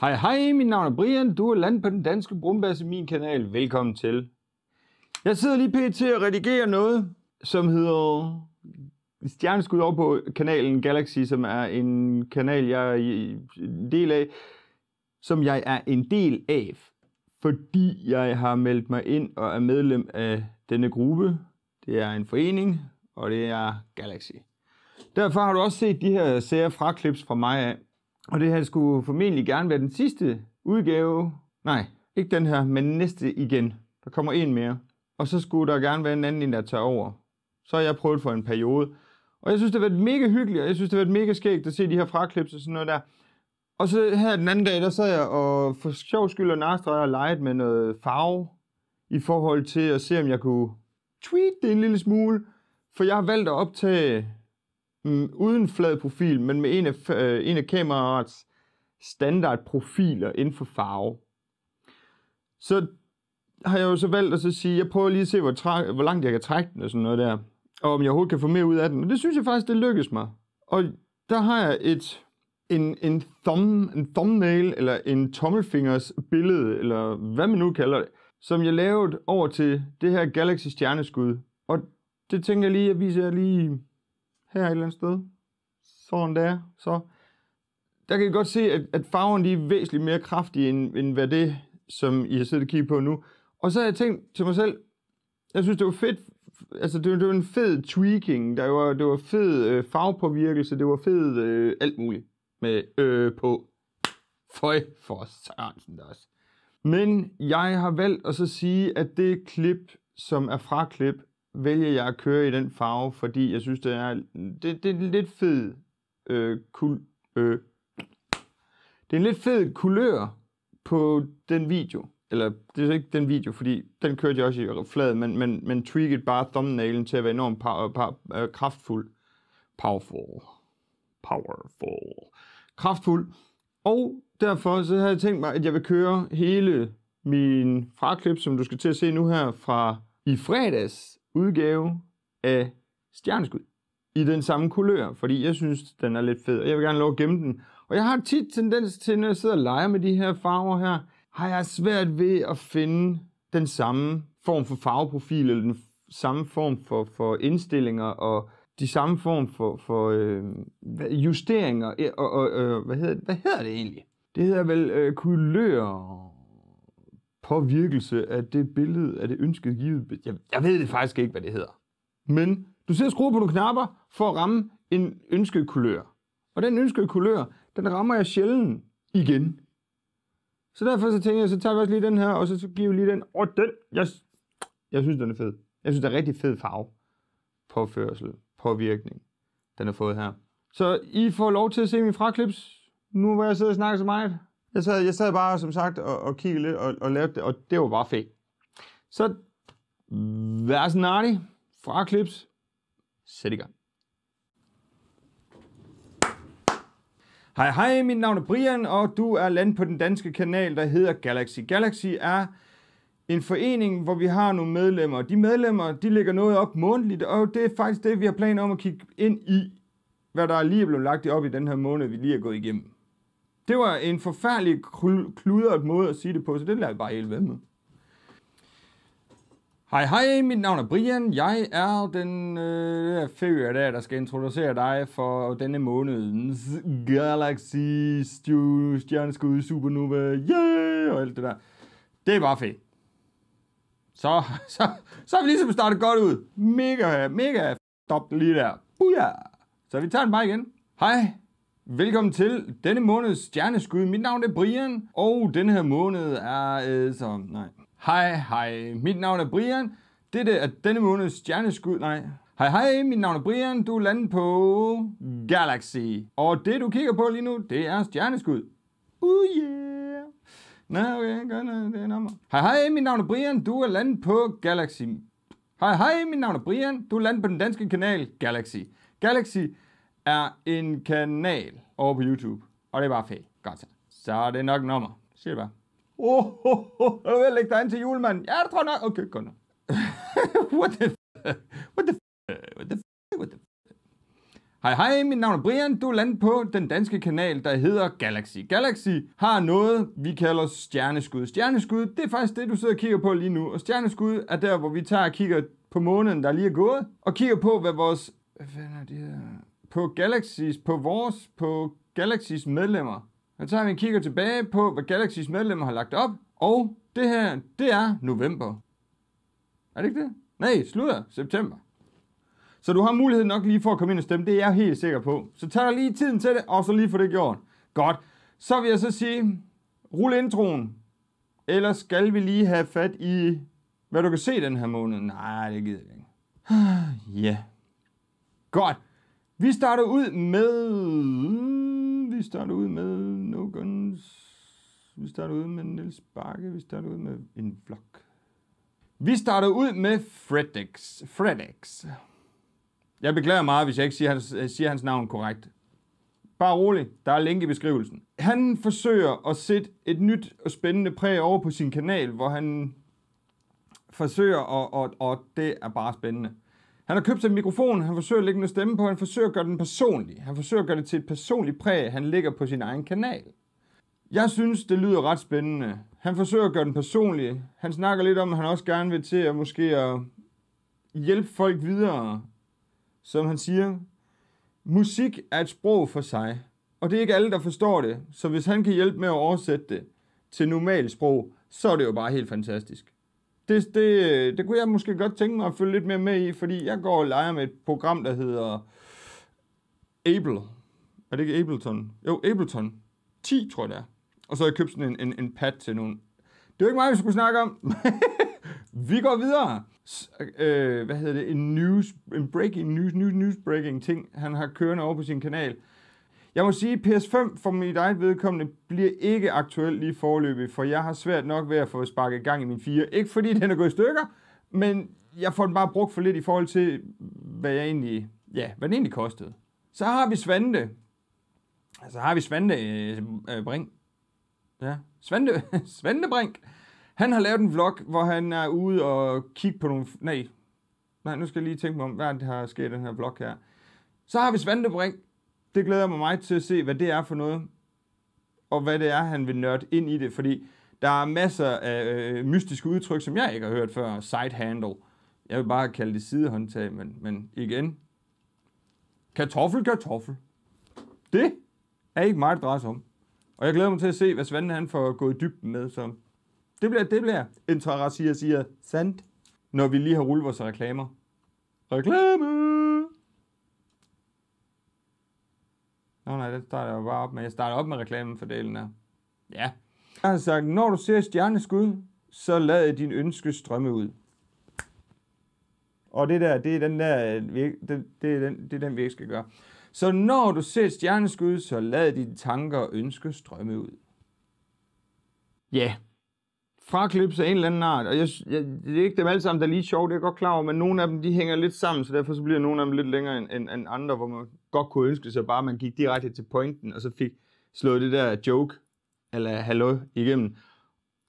Hej hej, mit navn er Brian, du er landet på den danske brumbasse, min kanal. Velkommen til. Jeg sidder lige pt. og redigerer noget, som hedder Stjerneskud over på kanalen Galaxy, som er en kanal, jeg er en del af, som jeg er en del af, fordi jeg har meldt mig ind og er medlem af denne gruppe. Det er en forening, og det er Galaxy. Derfor har du også set de her sære fraklips fra mig af. Og det her skulle formentlig gerne være den sidste udgave. Nej, ikke den her, men næste igen. Der kommer en mere. Og så skulle der gerne være en anden, der tager over. Så har jeg prøvet for en periode. Og jeg synes, det har været mega hyggeligt, og jeg synes, det har været mega skægt at se de her fraklips og sådan noget der. Og så her den anden dag, der sad jeg og for sjov skyld og narstreger og leget med noget farve i forhold til at se, om jeg kunne tweet det en lille smule. For jeg har valgt at optage uden flad profil, men med en af, øh, en af kameraets standardprofiler inden for farve. Så har jeg jo så valgt at så sige, jeg prøver lige at se, hvor, tra- hvor langt jeg kan trække den og sådan noget der. Og om jeg overhovedet kan få mere ud af den. Og det synes jeg faktisk, det lykkedes mig. Og der har jeg et, en, en, thumb, en thumbnail, eller en tommelfingers billede, eller hvad man nu kalder det, som jeg lavede over til det her Galaxy stjerneskud. Og det tænker jeg lige, jeg viser jer lige her et eller andet sted, sådan der, så, der kan I godt se, at, at farven lige er væsentligt mere kraftig, end, end hvad det, som I har siddet og kigget på nu. Og så har jeg tænkt til mig selv, jeg synes, det var fedt, altså det var, det var en fed tweaking, der var, det var fed øh, farvepåvirkelse, det var fed øh, alt muligt med øh, på. Føj for Sørensen også. Men jeg har valgt at så sige, at det klip, som er fra klip, vælger jeg at køre i den farve, fordi jeg synes, det er, det, det er lidt fed øh, kul, øh, det er en lidt fed kulør på den video. Eller det er ikke den video, fordi den kørte jeg også i flad, men, men, men tweaked bare thumbnailen til at være enormt par, par, øh, kraftfuld. Powerful. Powerful. Kraftfuld. Og derfor så havde jeg tænkt mig, at jeg vil køre hele min fraklip, som du skal til at se nu her fra i fredags udgave af Stjerneskud i den samme kulør, fordi jeg synes, den er lidt fed, og jeg vil gerne lov at gemme den. Og jeg har tit tendens til, når jeg sidder og leger med de her farver her, har jeg svært ved at finde den samme form for farveprofil, eller den samme form for, for indstillinger, og de samme form for, for øh, justeringer, og, og og hvad, hedder, hvad hedder det egentlig? Det hedder vel øh, kulører påvirkelse af det billede, af det ønskede givet. Jeg, jeg ved det faktisk ikke, hvad det hedder. Men du sidder og skruer på nogle knapper for at ramme en ønsket kulør. Og den ønskede kulør, den rammer jeg sjældent igen. Så derfor så tænker jeg, så tager vi også lige den her, og så, så giver vi lige den. Åh, den! Jeg, jeg synes, den er fed. Jeg synes, det er rigtig fed farve. Påførsel, påvirkning, den er fået her. Så I får lov til at se min fraklips, nu hvor jeg sidder og snakker så meget. Jeg sad, jeg sad bare, som sagt, og, og kiggede lidt og, og lavede det, og det var bare fedt. Så artig. fra Clips. Sæt i gang. Hej hej, mit navn er Brian, og du er landet på den danske kanal, der hedder Galaxy. Galaxy er en forening, hvor vi har nogle medlemmer. De medlemmer, de lægger noget op månedligt, og det er faktisk det, vi har planer om at kigge ind i, hvad der lige er blevet lagt op i den her måned, vi lige er gået igennem. Det var en forfærdelig kludret måde at sige det på, så det lader vi bare helt ved med. Hej hej, mit navn er Brian. Jeg er den øh, fyr der, der skal introducere dig for denne måneds Galaxy Stjerneskud Supernova. Yeah! Og alt det der. Det er bare fedt. Så, så, så er vi ligesom startet godt ud. Mega, mega stop lige der. Booyah! Så vi tager den bare igen. Hej. Velkommen til denne måneds stjerneskud. Mit navn er Brian, og denne her måned er... Øh, så, nej. Hej, hej. Mit navn er Brian. Dette er denne måneds stjerneskud. Nej. Hej, hej. Mit navn er Brian. Du er landet på Galaxy. Og det, du kigger på lige nu, det er stjerneskud. Uh yeah. Nej, okay, godt, det er nummer. Hej, hej, mit navn er Brian, du er landet på Galaxy. Hej, hej, mit navn er Brian, du er landet på den danske kanal Galaxy. Galaxy er en kanal over på YouTube. Og det er bare fedt. Godt så. Så er det nok nummer. Sig det bare. Åh, oh, oh, oh, jeg vil lægge dig ind til julemanden? Ja, det tror jeg nok. Okay, gå nu. what the What the What the What the Hej hej, mit navn er Brian. Du er landet på den danske kanal, der hedder Galaxy. Galaxy har noget, vi kalder stjerneskud. Stjerneskud, det er faktisk det, du sidder og kigger på lige nu. Og stjerneskud er der, hvor vi tager og kigger på måneden, der lige er gået, og kigger på, hvad vores... Hvad fanden er det her? på Galaxies, på vores, på Galaxies medlemmer. Nu så vi en kigger tilbage på, hvad Galaxies medlemmer har lagt op, og det her, det er november. Er det ikke det? Nej, slutter september. Så du har mulighed nok lige for at komme ind og stemme, det er jeg helt sikker på. Så tag dig lige tiden til det, og så lige få det gjort. Godt. Så vil jeg så sige, rul introen. Ellers skal vi lige have fat i, hvad du kan se den her måned. Nej, det gider jeg ikke. Ja. Yeah. Godt. Vi starter ud med... Vi starter ud med No Guns. Vi starter ud med Nils Bakke. Vi starter ud med en flok. Vi starter ud med Fredex. Fredex. Jeg beklager meget, hvis jeg ikke siger hans, siger hans navn korrekt. Bare rolig, der er link i beskrivelsen. Han forsøger at sætte et nyt og spændende præg over på sin kanal, hvor han forsøger, og, og, og det er bare spændende. Han har købt sig en mikrofon, han forsøger at lægge noget stemme på, han forsøger at gøre den personlig. Han forsøger at gøre det til et personligt præg, han lægger på sin egen kanal. Jeg synes, det lyder ret spændende. Han forsøger at gøre den personlig. Han snakker lidt om, at han også gerne vil til at måske at hjælpe folk videre. Som han siger, musik er et sprog for sig, og det er ikke alle, der forstår det. Så hvis han kan hjælpe med at oversætte det til normalt sprog, så er det jo bare helt fantastisk det, det, det kunne jeg måske godt tænke mig at følge lidt mere med i, fordi jeg går og leger med et program, der hedder Able. Er det ikke Ableton? Jo, Ableton. 10, tror jeg det er. Og så har jeg købt sådan en, en, en pad til nogen. Det er ikke mig, vi skulle snakke om. vi går videre. S- øh, hvad hedder det? En news, en breaking news, news, news breaking ting, han har kørende over på sin kanal. Jeg må sige, at PS5 for mit eget vedkommende bliver ikke aktuel lige forløbig, for jeg har svært nok ved at få sparket gang i min 4. Ikke fordi den er gået i stykker, men jeg får den bare brugt for lidt i forhold til, hvad, jeg egentlig, ja, hvad den egentlig kostede. Så har vi Svante. Så har vi Svante øh, øh Brink. Ja, Svante, Svante Brink. Han har lavet en vlog, hvor han er ude og kigge på nogle... Nej, nej nu skal jeg lige tænke mig om, hvad der sket i den her vlog her. Så har vi Svante Brink, det glæder jeg mig meget til at se, hvad det er for noget, og hvad det er, han vil nørde ind i det, fordi der er masser af øh, mystiske udtryk, som jeg ikke har hørt før. Side handle. Jeg vil bare kalde det sidehåndtag, men, men igen. Kartoffel, kartoffel. Det er ikke meget drejs om. Og jeg glæder mig til at se, hvad Svanden han får gået i dybden med. Så det bliver, det bliver interessant, siger, siger sandt, når vi lige har rullet vores reklamer. Reklamer! her, det starter jeg jo bare op med. Jeg starter op med reklamen for delen her. Ja. Jeg har sagt, når du ser stjerneskud, så lad din ønske strømme ud. Og det der, det er den der, det, det, er, den, det er den, vi ikke skal gøre. Så når du ser stjerneskud, så lad dine tanker og ønsker strømme ud. Ja, yeah fraklipse af en eller anden art, og jeg, jeg, det er ikke dem alle sammen, der er lige sjovt, det er godt klar over, men nogle af dem, de hænger lidt sammen, så derfor så bliver nogle af dem lidt længere end, end, end andre, hvor man godt kunne ønske sig bare, at man gik direkte til pointen, og så fik slået det der joke, eller hallo, igennem.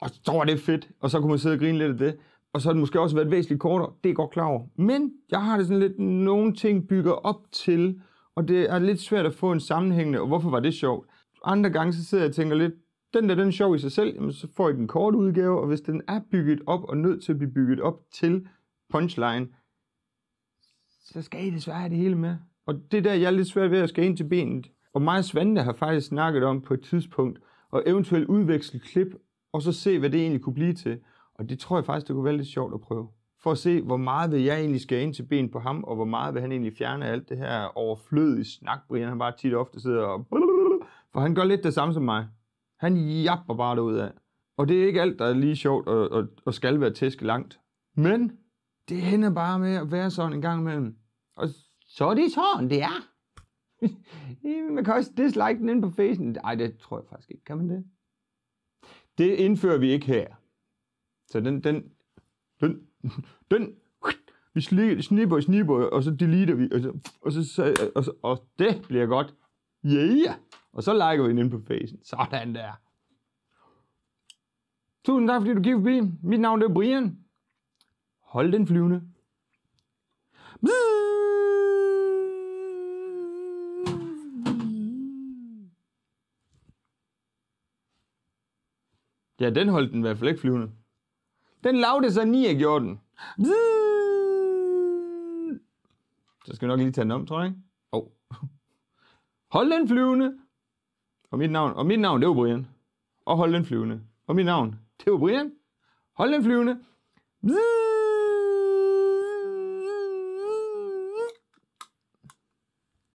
Og så var det fedt, og så kunne man sidde og grine lidt af det, og så har det måske også været væsentligt kortere, det er godt klar over. Men jeg har det sådan lidt, nogle ting bygger op til, og det er lidt svært at få en sammenhængende, og hvorfor var det sjovt? Andre gange så sidder jeg og tænker lidt, den der den er sjov i sig selv, jamen, så får I den korte udgave, og hvis den er bygget op og nødt til at blive bygget op til punchline, så skal I desværre have det hele med. Og det er der, jeg er lidt svært ved at skære ind til benet. Og mig og Svante har faktisk snakket om på et tidspunkt, og eventuelt udveksle klip, og så se, hvad det egentlig kunne blive til. Og det tror jeg faktisk, det kunne være lidt sjovt at prøve. For at se, hvor meget vil jeg egentlig skære ind til ben på ham, og hvor meget vil han egentlig fjerne alt det her overflødige snak, Brian han bare tit ofte sidder og... For han gør lidt det samme som mig. Han japper bare ud af. Og det er ikke alt, der er lige sjovt og, og, og skal være tæske langt. Men det hænder bare med at være sådan en gang imellem. Og så er det sådan, det er. man kan også dislike den ind på facen. Nej, det tror jeg faktisk ikke. Kan man det? Det indfører vi ikke her. Så den, den, den, den, vi snipper, snipper, og så deleter vi, og så, og så, og, så, og det bliver godt. Yeah! Og så liker vi den ind på Facen. Sådan der. Tusind tak, fordi du gik forbi. Mit navn er Brian. Hold den flyvende. Ja, den holdt den i hvert fald ikke flyvende. Den lavede sig 9 af gjorde den. Så skal vi nok lige tage den om, tror jeg. Ikke? Oh. Hold den flyvende. Og mit navn, og mit navn det var Brian. Og hold den flyvende. Og mit navn, det var Brian. Hold den flyvende. Bzzz.